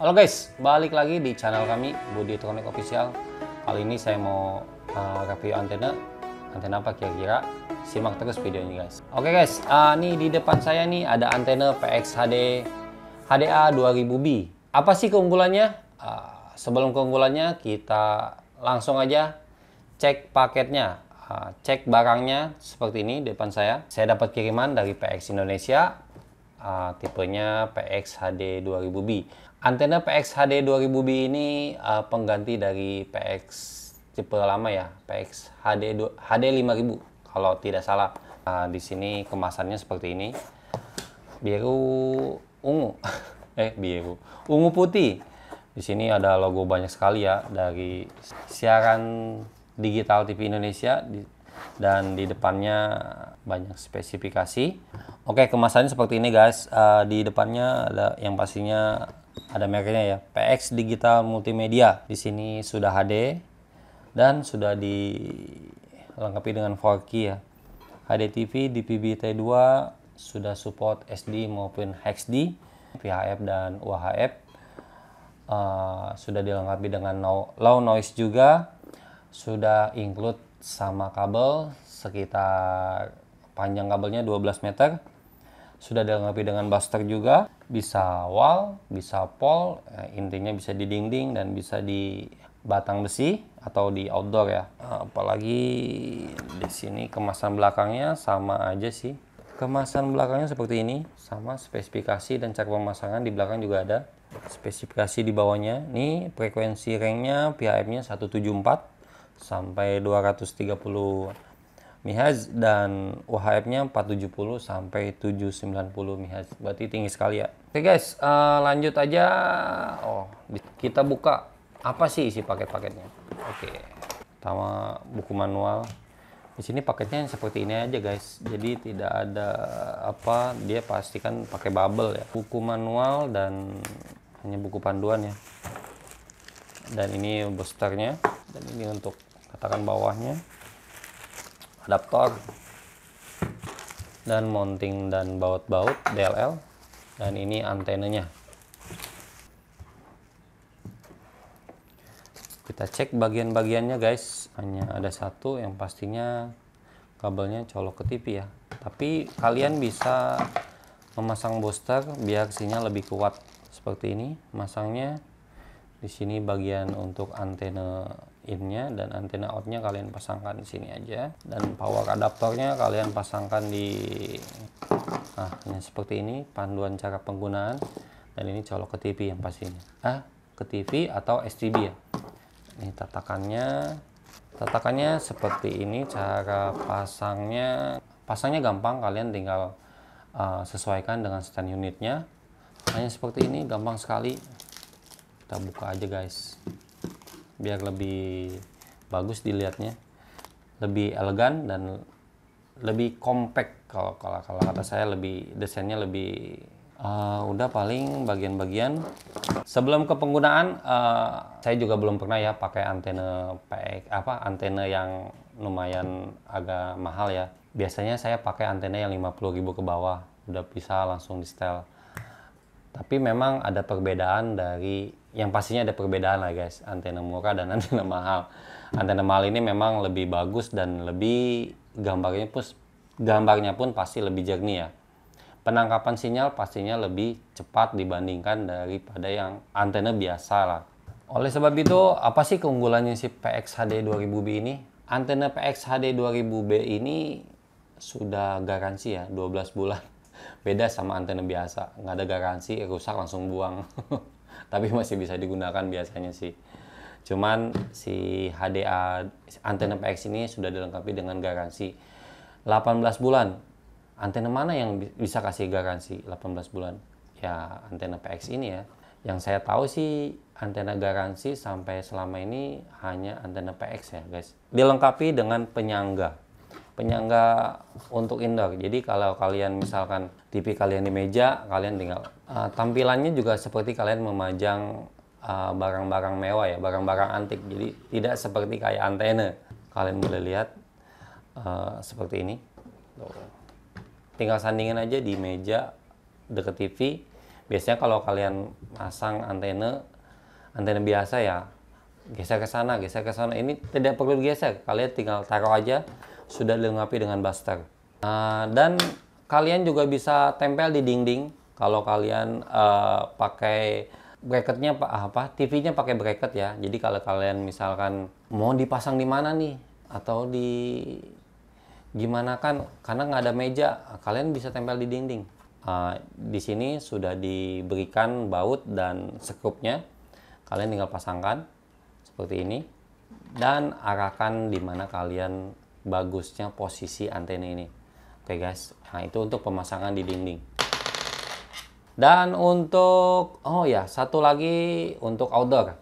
Halo guys, balik lagi di channel kami Budi Elektronik Official. Kali ini saya mau uh, review antena. Antena apa kira-kira? Simak terus videonya guys. Oke okay guys, uh, nih di depan saya nih ada antena PX hd HDA 2000B. Apa sih keunggulannya? Uh, sebelum keunggulannya kita langsung aja cek paketnya. Uh, cek barangnya seperti ini depan saya. Saya dapat kiriman dari PX Indonesia uh, tipenya PXHD 2000B. Antena PXHD 2000B ini uh, pengganti dari PX tipe lama ya, PXHD HD 5000 kalau tidak salah. Uh, di sini kemasannya seperti ini. Biru ungu. eh, biru. Ungu putih. Di sini ada logo banyak sekali ya dari siaran digital TV Indonesia dan di depannya banyak spesifikasi. Oke, kemasannya seperti ini guys. Uh, di depannya ada yang pastinya ada mereknya ya. PX Digital Multimedia. Di sini sudah HD dan sudah dilengkapi dengan 4K ya. HD TV, DPB T2 sudah support SD maupun HD, VHF dan UHF. Uh, eh, sudah dilengkapi dengan no, low noise juga sudah include sama kabel sekitar panjang kabelnya 12 meter sudah dilengkapi dengan buster juga bisa wall bisa pole eh, intinya bisa di dinding dan bisa di batang besi atau di outdoor ya eh, apalagi di sini kemasan belakangnya sama aja sih kemasan belakangnya seperti ini sama spesifikasi dan cara pemasangan di belakang juga ada spesifikasi di bawahnya ini frekuensi ringnya pim nya 174 sampai 230 mihaz dan UHF-nya 470 sampai 790 mihaz. Berarti tinggi sekali ya. Oke guys, uh, lanjut aja. Oh, kita buka apa sih isi paket-paketnya? Oke. Pertama buku manual. Di sini paketnya seperti ini aja guys. Jadi tidak ada apa, dia pastikan pakai bubble ya. Buku manual dan hanya buku panduan ya. Dan ini boosternya dan ini untuk retakan bawahnya adaptor dan mounting dan baut-baut DLL dan ini antenanya kita cek bagian-bagiannya guys hanya ada satu yang pastinya kabelnya colok ke TV ya tapi kalian bisa memasang booster biar sinyal lebih kuat seperti ini masangnya di sini bagian untuk antena innya dan antena outnya kalian pasangkan di sini aja dan power adaptornya kalian pasangkan di nah ini seperti ini panduan cara penggunaan dan ini colok ke TV yang pastinya ah ke TV atau STB ya ini tatakannya tatakannya seperti ini cara pasangnya pasangnya gampang kalian tinggal uh, sesuaikan dengan stand unitnya hanya seperti ini gampang sekali kita buka aja guys biar lebih bagus dilihatnya lebih elegan dan lebih compact kalau kalau kalau kata saya lebih desainnya lebih uh, udah paling bagian-bagian sebelum ke penggunaan uh, saya juga belum pernah ya pakai antena PX apa antena yang lumayan agak mahal ya biasanya saya pakai antena yang 50.000 ke bawah udah bisa langsung di setel tapi memang ada perbedaan dari yang pastinya ada perbedaan lah guys antena murah dan antena mahal. Antena mahal ini memang lebih bagus dan lebih gambarnya pun gambarnya pun pasti lebih jernih ya. Penangkapan sinyal pastinya lebih cepat dibandingkan daripada yang antena biasa lah. Oleh sebab itu, apa sih keunggulannya si PXHD 2000B ini? Antena PXHD 2000B ini sudah garansi ya 12 bulan beda sama antena biasa nggak ada garansi rusak langsung buang tapi masih bisa digunakan biasanya sih cuman si HDA antena PX ini sudah dilengkapi dengan garansi 18 bulan antena mana yang bisa kasih garansi 18 bulan ya antena PX ini ya yang saya tahu sih antena garansi sampai selama ini hanya antena PX ya guys dilengkapi dengan penyangga penyangga untuk indoor. Jadi kalau kalian misalkan TV kalian di meja, kalian tinggal uh, tampilannya juga seperti kalian memajang eh, barang-barang uh, mewah ya, barang-barang antik. Jadi tidak seperti kayak antena. Kalian boleh lihat uh, seperti ini. Tinggal sandingin aja di meja deket TV. Biasanya kalau kalian pasang antena antena biasa ya, geser ke sana, geser ke sana. Ini tidak perlu geser. Kalian tinggal taruh aja sudah dilengkapi dengan buster. Uh, nah, dan kalian juga bisa tempel di dinding kalau kalian uh, pakai bracketnya apa TV-nya pakai bracket ya jadi kalau kalian misalkan mau dipasang di mana nih atau di gimana kan karena nggak ada meja kalian bisa tempel di dinding uh, di sini sudah diberikan baut dan sekrupnya kalian tinggal pasangkan seperti ini dan arahkan di mana kalian bagusnya posisi antena ini. Oke guys, nah itu untuk pemasangan di dinding. Dan untuk, oh ya, satu lagi untuk outdoor.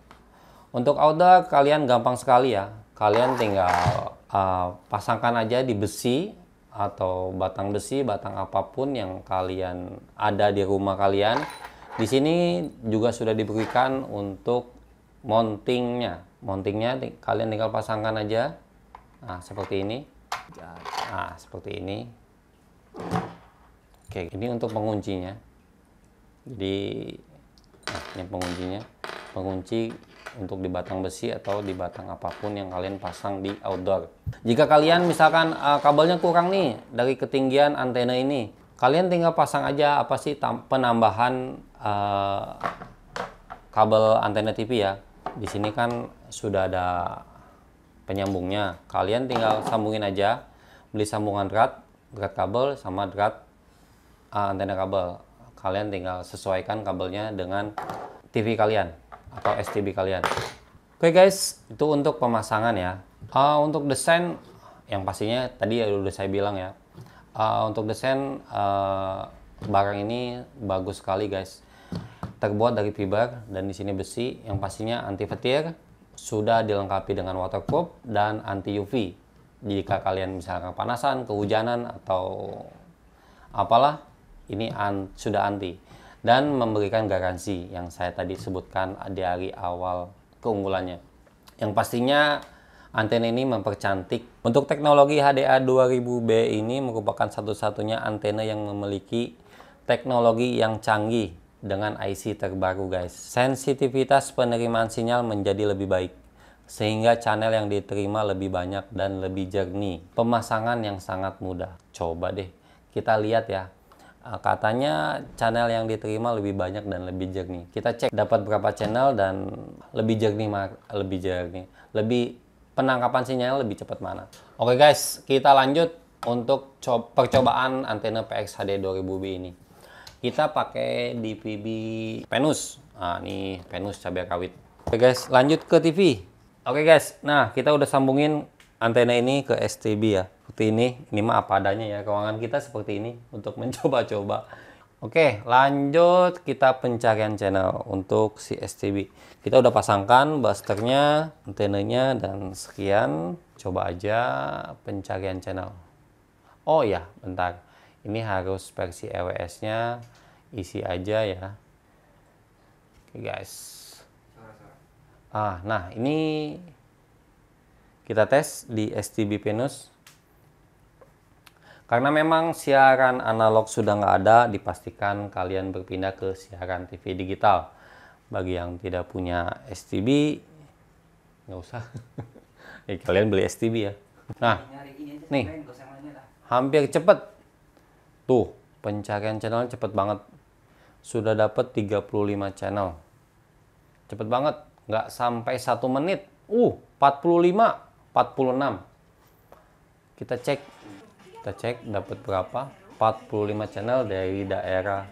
Untuk outdoor kalian gampang sekali ya. Kalian tinggal uh, pasangkan aja di besi atau batang besi, batang apapun yang kalian ada di rumah kalian. Di sini juga sudah diberikan untuk mountingnya. Mountingnya kalian tinggal pasangkan aja Nah, seperti ini. Nah, seperti ini. Oke, ini untuk penguncinya. Jadi, nah, ini penguncinya. Pengunci untuk di batang besi atau di batang apapun yang kalian pasang di outdoor. Jika kalian misalkan uh, kabelnya kurang nih dari ketinggian antena ini, kalian tinggal pasang aja apa sih penambahan uh, kabel antena TV ya. Di sini kan sudah ada penyambungnya kalian tinggal sambungin aja beli sambungan drat drat kabel sama drat uh, antena kabel kalian tinggal sesuaikan kabelnya dengan TV kalian atau STB kalian oke okay guys itu untuk pemasangan ya uh, untuk desain yang pastinya tadi ya udah saya bilang ya uh, untuk desain uh, barang ini bagus sekali guys terbuat dari fiber dan di sini besi yang pastinya anti petir sudah dilengkapi dengan waterproof dan anti UV. Jika kalian misalnya kepanasan, kehujanan atau apalah, ini an sudah anti dan memberikan garansi yang saya tadi sebutkan dari awal keunggulannya. Yang pastinya antena ini mempercantik. Untuk teknologi HDA 2000B ini merupakan satu-satunya antena yang memiliki teknologi yang canggih dengan IC terbaru guys. Sensitivitas penerimaan sinyal menjadi lebih baik sehingga channel yang diterima lebih banyak dan lebih jernih. Pemasangan yang sangat mudah. Coba deh kita lihat ya. Ah, katanya channel yang diterima lebih banyak dan lebih jernih. Kita cek dapat berapa channel dan lebih jernih lebih jernih. Lebih penangkapan sinyal lebih cepat mana. Oke guys, kita lanjut untuk percobaan antena PXHD 2000B ini. Kita pakai DPB Penus. Nah, ini Penus cabai kawit. Oke guys, lanjut ke TV. Oke guys, nah kita udah sambungin antena ini ke STB ya. Seperti ini, ini mah apa adanya ya. Keuangan kita seperti ini untuk mencoba-coba. Oke, lanjut kita pencarian channel untuk si STB. Kita udah pasangkan busternya, antenanya, dan sekian. Coba aja pencarian channel. Oh iya, bentar ini harus versi EWS nya isi aja ya oke okay, guys ah nah ini kita tes di STB Venus karena memang siaran analog sudah nggak ada dipastikan kalian berpindah ke siaran TV digital bagi yang tidak punya STB nggak usah Eh kalian beli STB ya nah nih hampir cepet Tuh, pencarian channel cepet banget. Sudah dapat 35 channel. Cepet banget, nggak sampai satu menit. Uh, 45, 46. Kita cek, kita cek dapat berapa? 45 channel dari daerah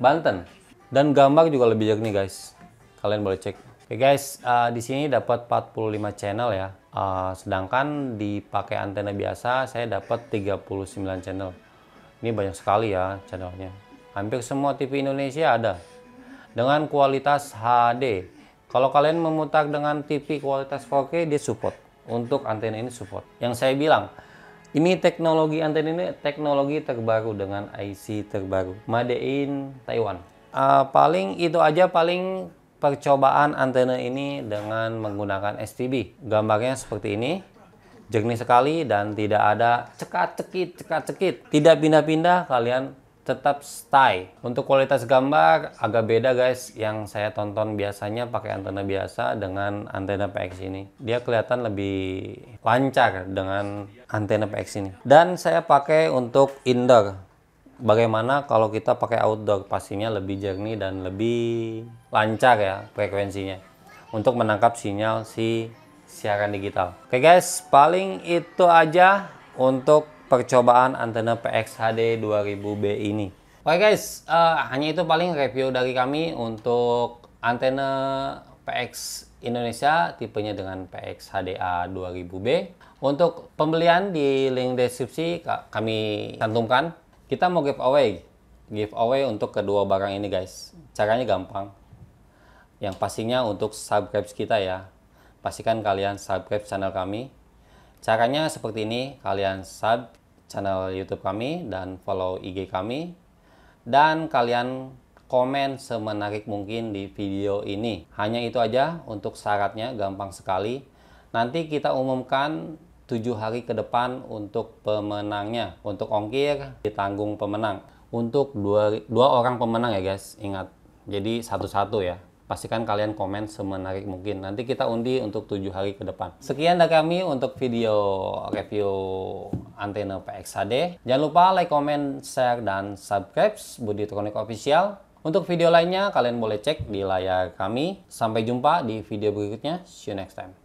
Banten. Dan gambar juga lebih jernih guys. Kalian boleh cek. Oke okay guys, uh, di sini dapat 45 channel ya. Uh, sedangkan dipakai antena biasa saya dapat 39 channel. Ini banyak sekali ya channelnya. Hampir semua TV Indonesia ada. Dengan kualitas HD. Kalau kalian memutar dengan TV kualitas 4K, dia support. Untuk antena ini support. Yang saya bilang, ini teknologi antena ini teknologi terbaru dengan IC terbaru. Made in Taiwan. Uh, paling itu aja paling percobaan antena ini dengan menggunakan STB. Gambarnya seperti ini jernih sekali dan tidak ada cekat-cekit, cekat-cekit. Tidak pindah-pindah, kalian tetap stay. Untuk kualitas gambar agak beda guys yang saya tonton biasanya pakai antena biasa dengan antena PX ini. Dia kelihatan lebih lancar dengan antena PX ini. Dan saya pakai untuk indoor. Bagaimana kalau kita pakai outdoor? Pastinya lebih jernih dan lebih lancar ya frekuensinya untuk menangkap sinyal si siaran digital. Oke guys, paling itu aja untuk percobaan antena PXHD 2000B ini. Oke guys, uh, hanya itu paling review dari kami untuk antena PX Indonesia tipenya dengan PX HDA 2000B. Untuk pembelian di link deskripsi kami cantumkan. Kita mau giveaway. Giveaway untuk kedua barang ini guys. Caranya gampang. Yang pastinya untuk subscribe kita ya pastikan kalian subscribe channel kami. Caranya seperti ini, kalian sub channel YouTube kami dan follow IG kami. Dan kalian komen semenarik mungkin di video ini. Hanya itu aja untuk syaratnya gampang sekali. Nanti kita umumkan 7 hari ke depan untuk pemenangnya. Untuk ongkir ditanggung pemenang. Untuk dua, dua orang pemenang ya guys, ingat. Jadi satu-satu ya pastikan kalian komen semenarik mungkin. Nanti kita undi untuk tujuh hari ke depan. Sekian dari kami untuk video review antena PXHD. Jangan lupa like, comment, share, dan subscribe Budi Tronik Official. Untuk video lainnya kalian boleh cek di layar kami. Sampai jumpa di video berikutnya. See you next time.